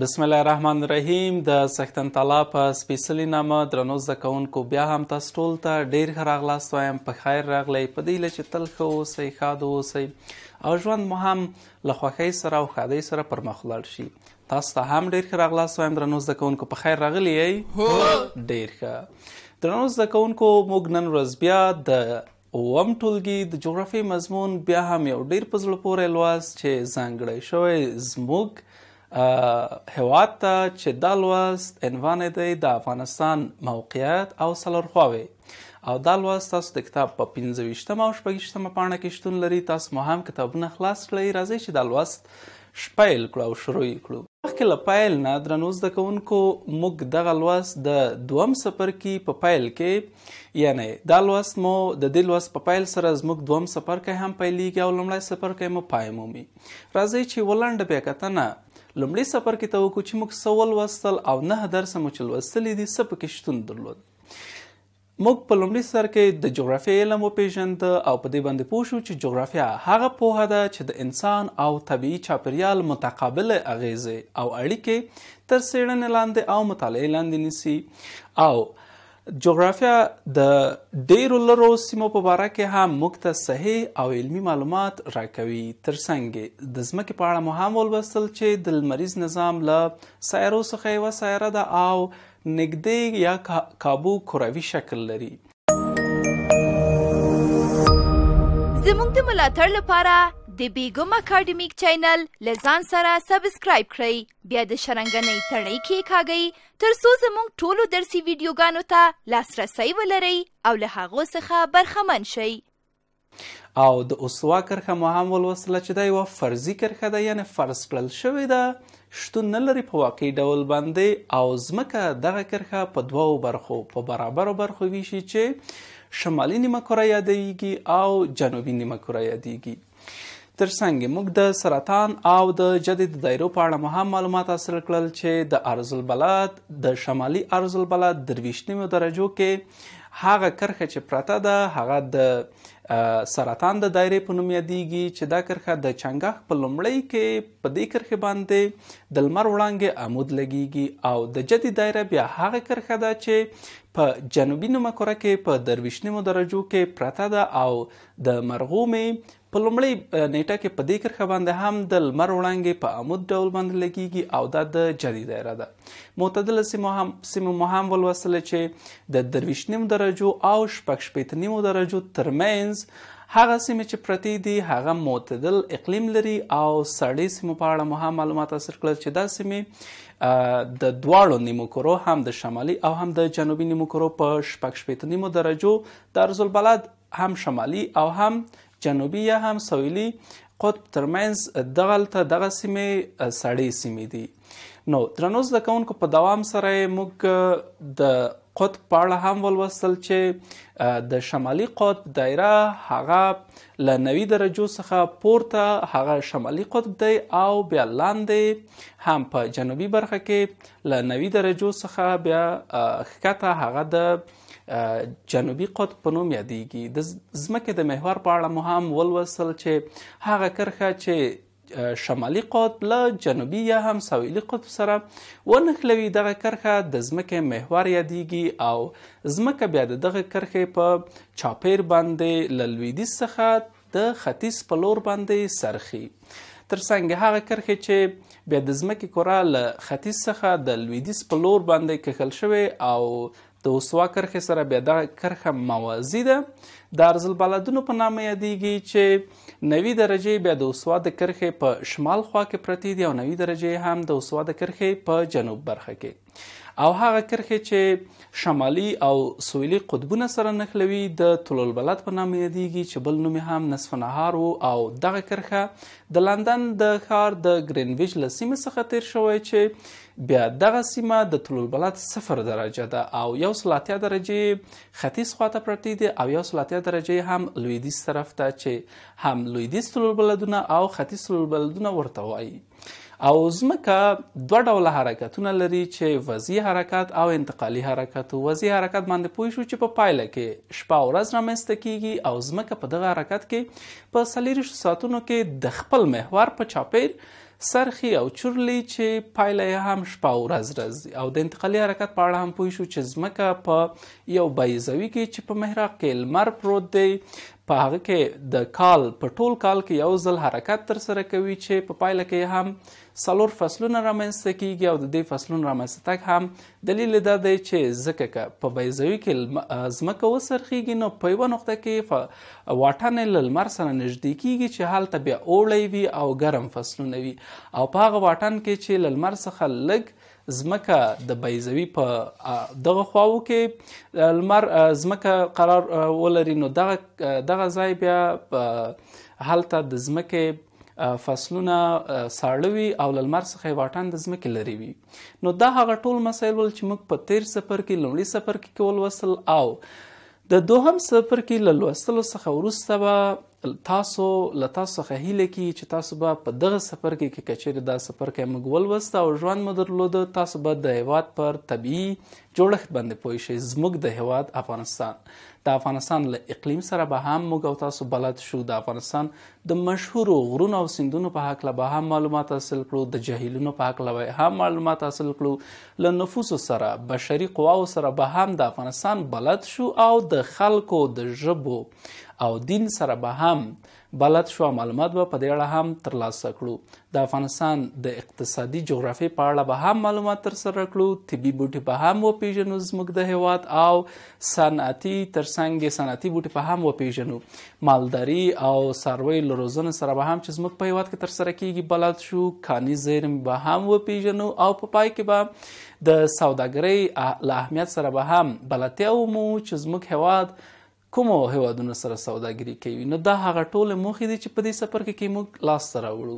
بسم الله الرحمن الرحیم د سختن تالا په سپیشلی نامه درنو زکونکو بیا هم تاسو ټول ته ډیر خراغلاست وایم په خیر راغلی په دې لچ تل خو سي خادو سي او ژوند مو هم له خوخی سره او خادي سره پر مخ لاړ شي تاسو ته هم ډیر خراغلاست وایم درنو زکونکو په خیر راغلی ای ډیر ښه درنو زکونکو موږ نن ورځ بیا د اوم ټولګي د جغرافي مضمون بیا هم یو ډیر پزله پورې لواس چې ځانګړی شوی زموږ هواد ته چې دا لوست عنوان دی د افغانستان موقعیت او سلورخواوي او دا لوست تاسو د کتاب په 15مه او 16مه پاڼه کې شتون لري تاسو مهم کتابونه خلاص کړئ راځي چې دا لوست شپیل کړو او شروع کړو مخکې له پایل نه درنو زده کوونکو موږ دغه لوست د دوم څپرکي په پایل کې یعنی دا لوست مو د دې لوست په پایل سره زموږ دوم څپرکی هم پیلیږي او لومړی څپرکی مو پای مومي راځئ چې ولنډه بیاکتنه لومړی سفر کې ته وکړو چې موږ سوال وستل او نه درس مو چې لوستلې دي څه پکې شتون درلود موږ په لومړي سر کې د جغرافي علم وپیژند او په دې باندې پوه شو چې جغرافیا هغه پوهه ده چې د انسان او طبیعي چاپیریال متقابل اغیزې او اړیکې تر څېړنې لاندې او مطالعې لاندې نیسي او جغرافیا د ډیرو لرو سیمو په اړه کې هم موږ ته صحیح او علمی معلومات راکوي ترڅنګ د ځمکې په اړه مو هم ولوستل چې د مریض نظام له سایرو څخه یو سایره ده او نګدې یا کابو کروي شکل لري زموږ د ملاتړ لپاره د بیګم اکیډمیک چینل لزان سره سبسکرایب کړئ بیا د شرنګنۍ تړۍ کې کاږئ تر څو زموږ ټولو درسي ویډیوګانو ته لاسرسی ولرئ او له هغو څخه برخمن شئ او د اوسوا کرخه مو هم ولوسله چې دا یوه فرضي کرخه ده یعنې فرض کړل شوې ده شتون نه لري په واقعي ډول باندې او ځمکه دغه کرخه په دوو برخو په برابرو برخو ویشي چې شمالي نیمه کره یادېږي او جنوبي نیمه کره یادېږي ترڅنګ موږ د سرطان او د جدید دایرو په اړه مهم معلومات حاصل کړل چې د ارز البلد د شمالي ارز البلد درویشتمه درجو کې هغه کرخه چې پراته ده هغه د سرطان د دایره په نوم یادیږي چې دا کرخه د چنګاښ په لومړی کې په دې کرخه باندې د لمر وړانګې عمود لګیږي او د جدي دایره بیا هغه کرخه ده چې په جنوبي نیمهکره کې په درویشتمو درجو کې پرته ده او د مرغومې په لومړی نیټه کې په دې کرخه باندې هم د لمر وړانګې په عمود ډول باندې لګیږي او دا د جدي دایره ده معتدل سیمه هم سیمه مهم ولوسل چې د درویشتمو درجو او شپږ شپېتمو درجو ترمنځ فلپینز هغه سیمه چې پرتی دي هغه معتدل اقلیم لري او سړې سیمه په اړه مهم معلومات حاصل کړل چې دا سیمه د دواړو نیمکرو هم د شمالي او هم د جنوبي نیمکرو په شپږ شپېته نیمو درجو درز البلد هم شمالي او هم جنوبي یا هم سویلي قطب ترمنز دغلته دغه سیمه سړې سیمه دي نو درنوز د کونکو په دوام سره موږ د قطب په اړه هم ولوستل چې د شمالي قطب دایره هغه له 90 درجو څخه پورته هغه شمالي قطب دی او بیا لاندې هم په جنوبي برخه کې له 90 درجو څخه بیا ښکته هغه د جنوبي قطب په نوم یادیږي د ځمکې د محور په اړه مو هم ولوستل چې هغه کرښه چې شمالي قطب له جنوبي یا هم سویلي قطب سره ونښلوي دغه کرښه د ځمکې محور یادیږي او ځمکه بیا د دغه کرښې په چاپیر باندې له لویدیځ څخه د ختیځ په لور باندې سرخي ترڅنګ هغه کرښې چې بیا د ځمکې کره له ختیځ څخه د لویدیځ په لور باندې کښل شوې او د اوسوا کرخې سره بیا دغه کرخه موازی ده د ارزالبلدونو په نامه یادیږي چې نوي درجې بیا د اوسوا د کرخې په شمال خوا کې پرتې دي او نوي درجې هم د اوسوا د کرخې په جنوب برخه کې او هغه کرخې چې شمالي او سویلي قطبونه سره نښلوي د طلول بلد په نامه یادیږي چې بل نوم هم نصف نهار وو او دغه کرخه د لندن د ښار د ګرینویچ له سیمې څخه تیر شوی چې بیا دغه سیمه د طول البلد 0 درجه ده او 1.8 درجه ختیځ خواته پرتی دي او 1.8 درجه هم لویدیز طرف ته چې هم لویدیز طول البلدونه او ختیځ طول البلدونه ورته وایي او ځمکه دوه ډوله حرکتونه لري چې وزي حرکت او انتقالي حرکت وزي حرکت باندې پوه شو چې په پا پایله کې شپه ورځ رامنځته کیږي او ځمکه په دغه حرکت کې په سلیریش ساتونو کې د خپل محور په چاپیر سرخي او چورلي چې پایله یې هم شپه او ورځ راځي او د انتقالي حرکت په اړه هم پوه شو چې ځمکه په یو بیزوي کې چې په محراق کې لمر پروت دی په هغه کې د کال په ټول کال کې یو ځل حرکت تر سره کوي چې په پا پایله کې هم څلور فصلونه رامنځته کیږي او د دې فصلونو رامنځته تګ هم دلیل دا دی چې ځکه که په بیضوي کې ځمکه وسرخیږي نو په یوه نقطه کې واټن یې له لمر سره نږدې کیږي چې هلته بیا اوړی وي او ګرم فصلونه وي او په هغه واټن کې چې له لمر څخه لږ زمکه د بیزوی په دغه خواو کې المر زمکه قرار ولري نو دغه دغه ځای بیا هلته د زمکه فصلونه ساړوي او لمر څخه واټن د زمکه لري وي نو دا هغه ټول مسایل ول چې موږ په تیر سفر کې لومړي سفر کې کول وصل او د دوهم سفر کې لوستلو څخه وروسته به تاسو له تاسو څخه هیله کی چې تاسو به په دغه سفر کې کې کچېر دا سفر کې موږ ولوست او ژوند مدرلود تاسو به د هیواد پر طبي جوړښت باندې پوه شئ زموږ د هیواد افغانستان د افغانستان له اقلیم سره به هم موږ او تاسو بلد شو د افغانستان د مشهور غرونو او سندونو په حق له به هم معلومات حاصل کړو د جهیلونو په حق له هم معلومات حاصل کړو له نفوس سره بشري قواو سره به هم د افغانستان بلد شو او د خلکو د ژبو او دین سره به هم بلد شو معلومات به په دې اړه هم ترلاسه کړو د افغانستان د اقتصادي جغرافي په اړه به هم معلومات ترسره کړو طبي بوټي به هم وپیژنو زموږ د هیواد او صنعتي ترڅنګ صنعتي بوټي به هم وپیژنو مالداري او سروي لروزن سره به هم چې زموږ په هیواد کې ترسره کیږي بلد شو کاني زیرم به هم وپیژنو او په پای کې به د سوداګرۍ له اهمیت سره به هم بلدتیا ومو چې زموږ هیواد کوم هوادونو سره سوداګری کوي نو دا هغه ټول موخې دي چې په دې سفر کې کې موږ لاس سره وړو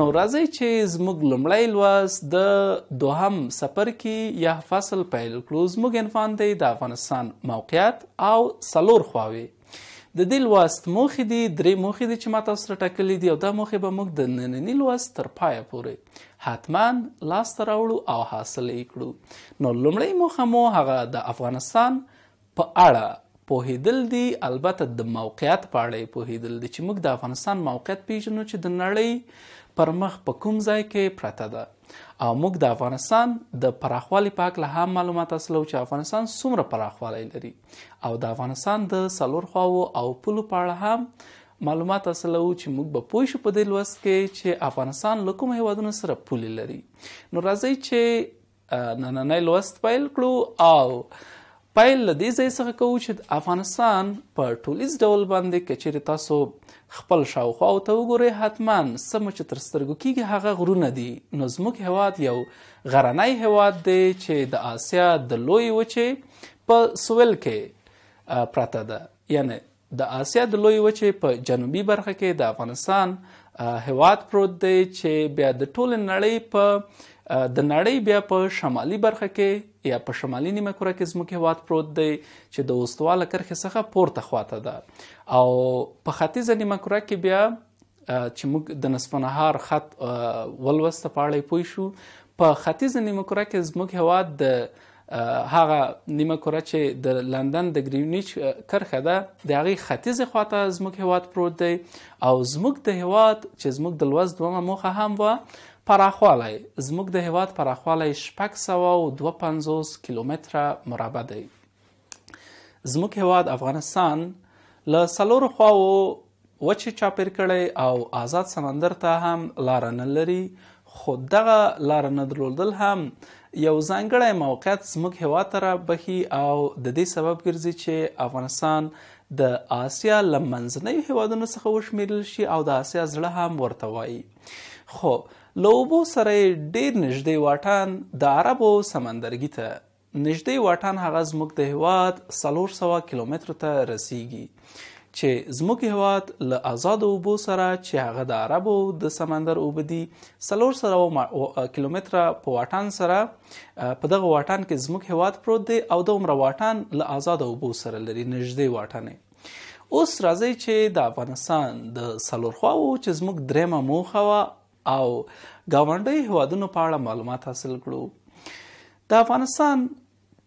نو راځي چې زموږ لمړی لواس د دوهم سفر کې یا فصل پیل کړو زموږ انفان دی د افغانستان موقعیت او سلور خواوي د دې لوست موخې دي درې موخې دي چې ما تاسو سره ټاکلې دي او دا موخې به موږ د ننني لوست تر پایه پورې حتما لاسته راوړو او حاصل یې کړو نو لومړۍ موخه مو هغه د افغانستان په اړه پوهیدل دي البته د موقعیت په اړه پوهیدل دي چې موږ د افغانستان موقعیت پیژنو چې د نړۍ پر مخ په کوم ځای کې پرته ده او موږ د افغانستان د پراخوالي په اړه هم معلومات اصلو چې افغانستان څومره پراخوالی لري او د افغانستان د سلور خواو او پلو په اړه هم معلومات اصلو چې موږ به پوه شو په دې لوست کې چې افغانستان له کوم هیوادونو سره پولې لري نو راځي چې نننۍ لوست پیل کړو او پیل لدې ځای څخه کوو چې افغانستان په ټولیز ډول باندې کچېر تاسو خپل شاوخوا ته وګورئ حتما سم چې تر سترګو کېږي هغه غرونه دي نو زموږ هیواد یو غرنی هیواد دی چې د آسیا د لوی وچې په سویل کې پراته ده یعنی د آسیا د لوی وچې په جنوبي برخه کې د افغانستان هیواد پروت دی چې بیا د ټول نړۍ په د نړۍ بیا په شمالي برخه کې یا په شمالي نیمه کره کې زموږ هیواد پروت دی چې د اوستواله کرښې څخه پورته خواته ده او په ختیځه نیمه کره کې بیا چې موږ د نصف نهار خط ولوسته په اړه پوه شو په ختیځه نیمه کره کې زموږ هیواد د هغه نیمه کره چې د لندن د گرینویچ کرخه ده د هغې ختیځې خواته زموږ هیواد پروت دی او زموږ د هیواد چې زموږ د لوست دومه موخه هم وه پراخوالی زموږ د هیواد پراخوالی شپږ سوه او دوه پنځوس کیلومتره مربع دی زموږ هیواد افغانستان له څلورو خواوو وچې چاپیر کړی او آزاد سمندر ته هم لاره نه لري خو دغه لاره نه درلودل هم یو ځانګړی موقعیت زموږ هیواد ته بهي او د دې سبب ګرځي چې افغانستان د آسیا له منځنیو هیوادونو څخه وشمیرل شي او د آسیا زړه هم ورته وایي خو لوبو سره ډیر نږدې واټان د عربو سمندرګي ته نږدې واټان هغه زموږ د هواد 300 کیلومتر ته رسیږي چې زموږ هواد له آزاد اوبو سره چې هغه د عربو د سمندر اوبدي 300 کیلومتر په واټان سره په دغه واټان کې زموږ هواد پروت دی او د عمر واټان له آزاد اوبو سره لري نږدې واټان اوس راځي چې د افغانستان د سلورخواو چې زموږ درېمه موخه او گاونډي هوادونو په اړه معلومات حاصل کړو د افغانستان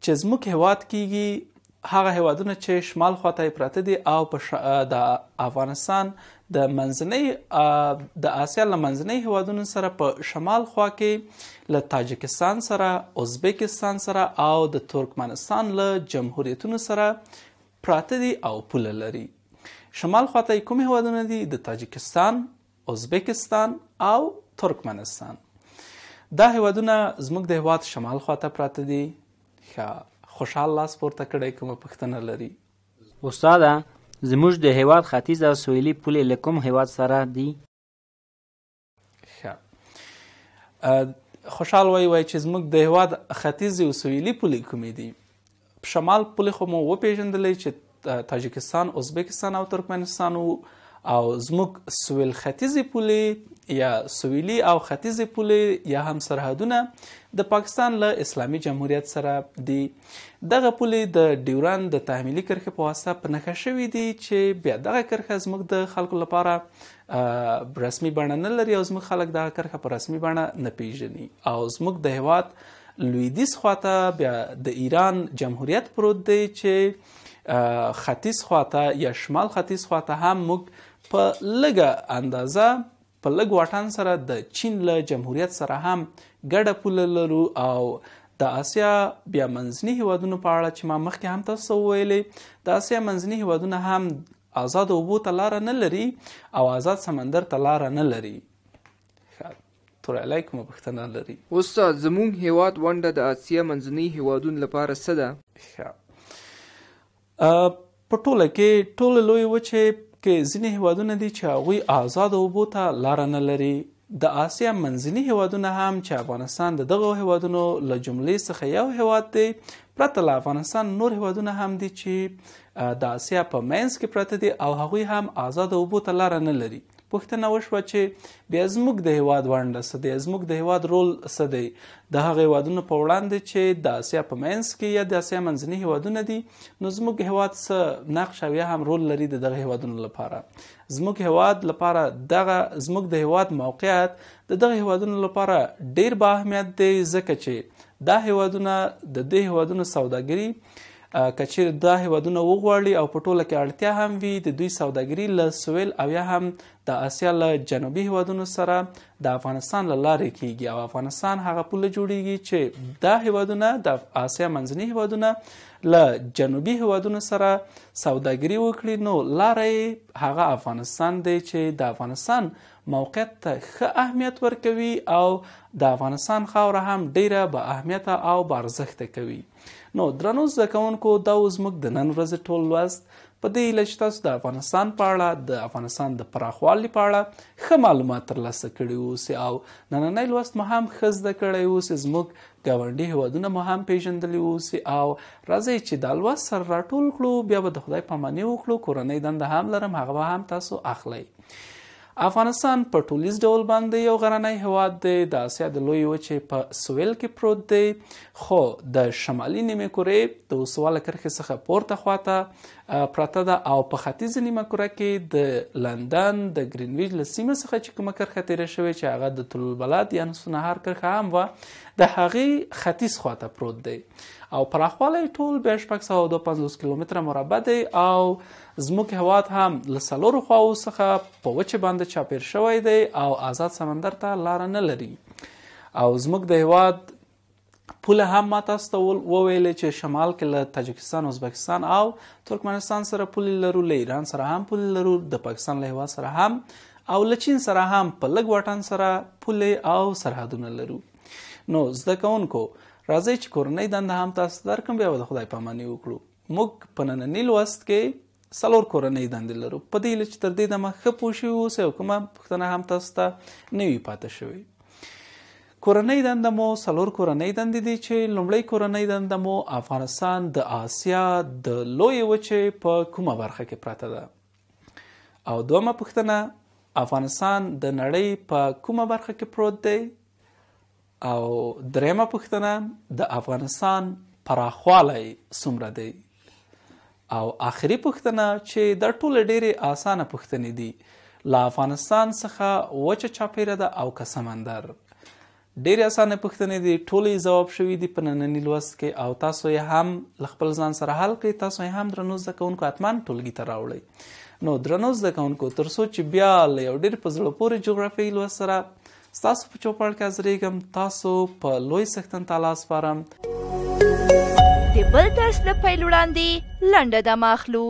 چې زموږ هواد کیږي هغه هوادونه چې شمال خواته پراته دي او په د افغانستان د منځنۍ د آسیا له منځنۍ هوادونو سره په شمال خوا کې له تاجکستان سره ازبکستان سره او د ترکمنستان له جمهوریتونو سره پراته دي او پول لري شمال خواته کوم هوادونه دي د تاجکستان ازبکستان او ترکمنستان دا هیوادونه زموږ د هیواد شمال خواته پراته دي ښه خوشحال لاس پورته کړی کومه پوښتنه لري استاده زموږ د هیواد ختیځ او سویلي پولې له کوم هیواد سره دي ښه خوشحال وای وای چې زموږ د هیواد ختیځ او سویلي پولې کومې دي شمال پولې خو مو وپیژندلې چې تاجکستان ازبکستان او ترکمنستان او او زموږ سویل ختیځې پولې یا سویلي او ختیځې پولې یا هم سرحدونه د پاکستان له اسلامي جمهوریت سره دي دغه پولې د ډیوران د تحمیلي کرښې په واسطه په نښه شوي دي چې بیا دغه کرښه زموږ د خلکو لپاره رسمي بڼه نه لري او زموږ خلک دغه کرښه په رسمي بڼه نه پیژني او زموږ د هیواد لویدیز خواته بیا د ایران جمهوریت پروت دی چې ختیځ خواته یا شمال ختیځ خواته هم موږ په لږه اندازه په لږ واټن سره د چین له جمهوریت سره هم ګډه پوله لرو او د آسیا بیا منځني هیوادونو په اړه چې ما مخکې هم تاسو ویلې د آسیا منځني هیوادونه هم آزاد اوبو ته لار نه لري او آزاد سمندر ته لار نه لري تور علیکم پښتنه لري استاد زموږ هیواد ونده د آسیا منځني هیوادونو لپاره څه ده په ټوله کې ټول لوی وچه کې ځینې هیوادونه دي چې هغوی آزاد اوبو ته لاره نه لري د آسیا منځني هیوادونه هم چې افغانستان د دغه هیوادونو له جملې څخه یو هیواد دی پرته له افغانستان نور هیوادونه هم دي چې د آسیا په منځ کې پرته دي او هغوی هم آزاد اوبو ته لاره نه لري پوښتنه وشوه چې بیا زموږ د هیواد ونډه څه دی زموږ د هیواد رول څه دی د هغه هیوادونو په وړاندې چې د اسیا په منځ کې یا د اسیا منځني هیوادونه دي نو زموږ هیواد څه نقش او یا هم رول لري دغه هیوادونو لپاره زموږ هیواد لپاره دغه زموږ د هیواد موقعیت د دغه هیوادونو لپاره ډیر با اهمیت دی ځکه چې دا هیوادونه د دې هیوادونو سوداګري کچیر دا هیوادونه وغواړي او په ټوله کې اړتیا هم وي د دوی سوداګري له سویل او یا هم د آسیا له جنوبي هیوادونو سره د افغانستان له لارې کیږي او افغانستان هغه پوله جوړیږي چې دا هیوادونه د آسیا منځني هیوادونه له جنوبي هیوادونو سره سوداګري وکړي نو لارې هغه افغانستان دی چې د افغانستان موقعیت ته ښه اهمیت ورکوي او د افغانستان خاوره هم ډیره به اهمیت او بارزښت کوي نو درنو ځکهونکو دا زموږ د نن ورځ ټول لوست په دې لښ تاسو د افغانستان په اړه د افغانستان د پراخوالي په اړه ښه معلومات ترلاسه کړي وو او نننۍ لوست مو هم ښه زده کړی وو زموږ گاونډي هوادونه مو هم پیژندلی اوسي او راځي چې د الوس سر راټول کړو بیا به د خدای پامانه وکړو کورنۍ دنده هم لرم هغه هم تاسو اخلي افغانستان په ټولیز ډول باندې یو غرنۍ هواد دی د اسیا د لوی وچې په سویل کې پروت دی خو د شمالي نیمه کورې د اوسواله کرښې څخه پورته خواته پراته ده او په ختیځ نیمه کره کې د لندن د ګرینویچ له سیمې څخه چې کومه کرښه تېره شوې چې هغه د طول البلد یعنې سونهار کرښه هم وه د هغې ختیځ خواته پروت دی او پراخوالی ټول بیا شپږ سوه دوه پنځوس کیلومتره مربع دی او زموږ هواد هم له څلورو خواو څخه په وچه باندې چاپیر شوی دی او آزاد سمندر ته لاره نه لري او زموږ د هواد پوله هم ما تاسو ته وویل چې شمال کې له تاجکستان ازبکستان او ترکمنستان سره پولې لرو له ایران سره هم پولې لرو د پاکستان له هوا سره هم او له چین سره هم په لږ واټن سره پولې او سرحدونه لرو نو زده کوونکو راځئ چې کورنۍ دنده هم تاسو درکم بیا د خدای پاماني وکړو موږ په ننني لوست کې سلور کورنۍ دندې لرو په دې لچ تر دې دمه ښه پوه شوي اوسئ او کومه پوښتنه هم تاسو ته نه وي پاتې شوې کورنۍ دنده مو څلور کورنۍ دندې دي چې لومړۍ کورنۍ دنده مو افغانستان د آسیا د لویې وچې په کومه برخه کې پراته ده او دومه پوښتنه افغانستان د نړۍ په کومه برخه کې پروت دی او درېمه پوښتنه د افغانستان پراخوالی څومره دی او آخري پښتنه چې د ټوله ډېره اسانه پښتنې دي لا افغانستان څخه وچه چاپیره ده او که سمندر ډېرې اسانه پښتنې دي ټولې جواب شوي دي په ننني لوست کې او تاسو یې هم خپل ځان سره حل کړئ تاسو یې هم درنو زده کوونکو حتمان ټولګي ته راوړئ نو درنو زده کوونکو تر څو چې بیا له یو ډېر په زړه پورې جغرافي لوست سره ستاسو په چوپړ کې حاضرېږم تاسو په لوی سختن تالا سپارم بل درس نه پیل وړاندې لنډه دمه اخلو